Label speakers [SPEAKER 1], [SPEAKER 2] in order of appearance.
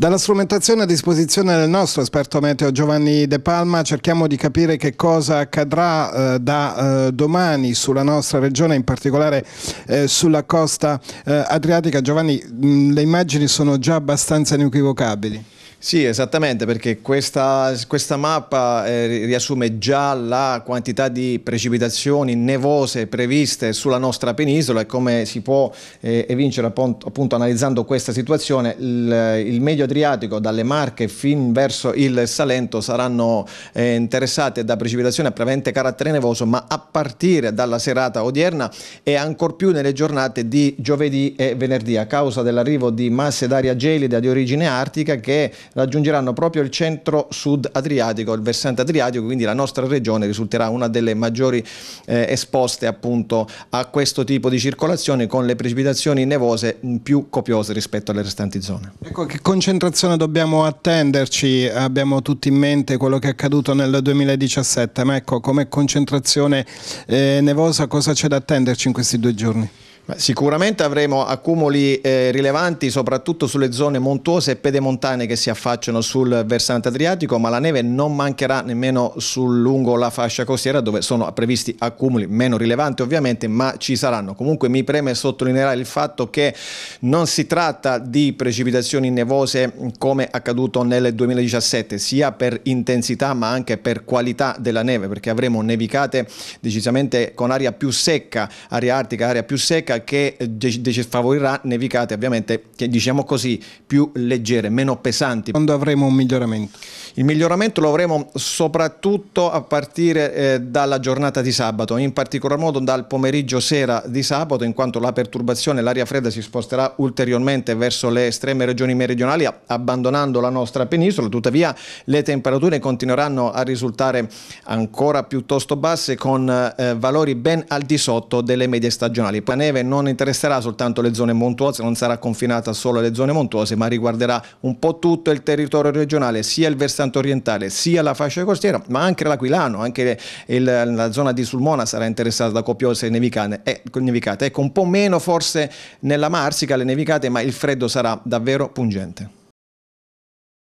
[SPEAKER 1] Dalla strumentazione a disposizione del nostro esperto meteo Giovanni De Palma cerchiamo di capire che cosa accadrà eh, da eh, domani sulla nostra regione, in particolare eh, sulla costa eh, adriatica. Giovanni, mh, le immagini sono già abbastanza inequivocabili.
[SPEAKER 2] Sì, esattamente, perché questa, questa mappa eh, riassume già la quantità di precipitazioni nevose previste sulla nostra penisola e come si può eh, evincere appunto, appunto, analizzando questa situazione, il, il, medio Adriatico dalle Marche fin verso il Salento saranno eh, interessate da precipitazioni a prevalente carattere nevoso, ma a partire dalla serata odierna e ancor più nelle giornate di giovedì e venerdì a causa dell'arrivo di masse d'aria gelida di origine artica che raggiungeranno proprio il centro-sud adriatico, il versante adriatico, quindi la nostra regione risulterà una delle maggiori eh, esposte appunto a questo tipo di circolazione con le precipitazioni nevose più copiose rispetto alle restanti zone.
[SPEAKER 1] Ecco, che concentrazione dobbiamo attenderci? Abbiamo tutti in mente quello che è accaduto nel 2017, ma ecco, come concentrazione eh, nevosa cosa c'è da attenderci in questi due giorni? Sicuramente
[SPEAKER 2] avremo accumuli eh, rilevanti soprattutto sulle zone montuose e pedemontane che si affacciano sul versante adriatico, ma la neve non mancherà nemmeno sul lungo la fascia costiera dove sono previsti accumuli meno rilevanti ovviamente, ma ci saranno. Comunque mi preme sottolineare il fatto che non si tratta di precipitazioni nevose mm, come accaduto nel 2017, sia per intensità ma anche per qualità della neve, perché avremo nevicate decisamente con aria più secca, aria artica, aria più secca che eh, de- favorirà nevicate ovviamente che diciamo così più leggere, meno pesanti. Quando avremo un miglioramento? Il miglioramento lo avremo soprattutto a partire eh, dalla giornata di sabato, in particolar modo dal pomeriggio sera di sabato in quanto la perturbazione, l'aria fredda si sposterà ulteriormente verso le estreme regioni meridionali abbandonando la nostra penisola, tuttavia le temperature continueranno a risultare ancora piuttosto basse con eh, valori ben al di sotto delle medie stagionali. La neve non interesserà soltanto le zone montuose, non sarà confinata solo alle zone montuose, ma riguarderà un po' tutto il territorio regionale, sia il versante orientale, sia la fascia costiera, ma anche l'Aquilano, anche il, la zona di Sulmona sarà interessata da copiose nevicate, eh, nevicate. Ecco, un po' meno forse nella Marsica le nevicate, ma il freddo sarà davvero pungente.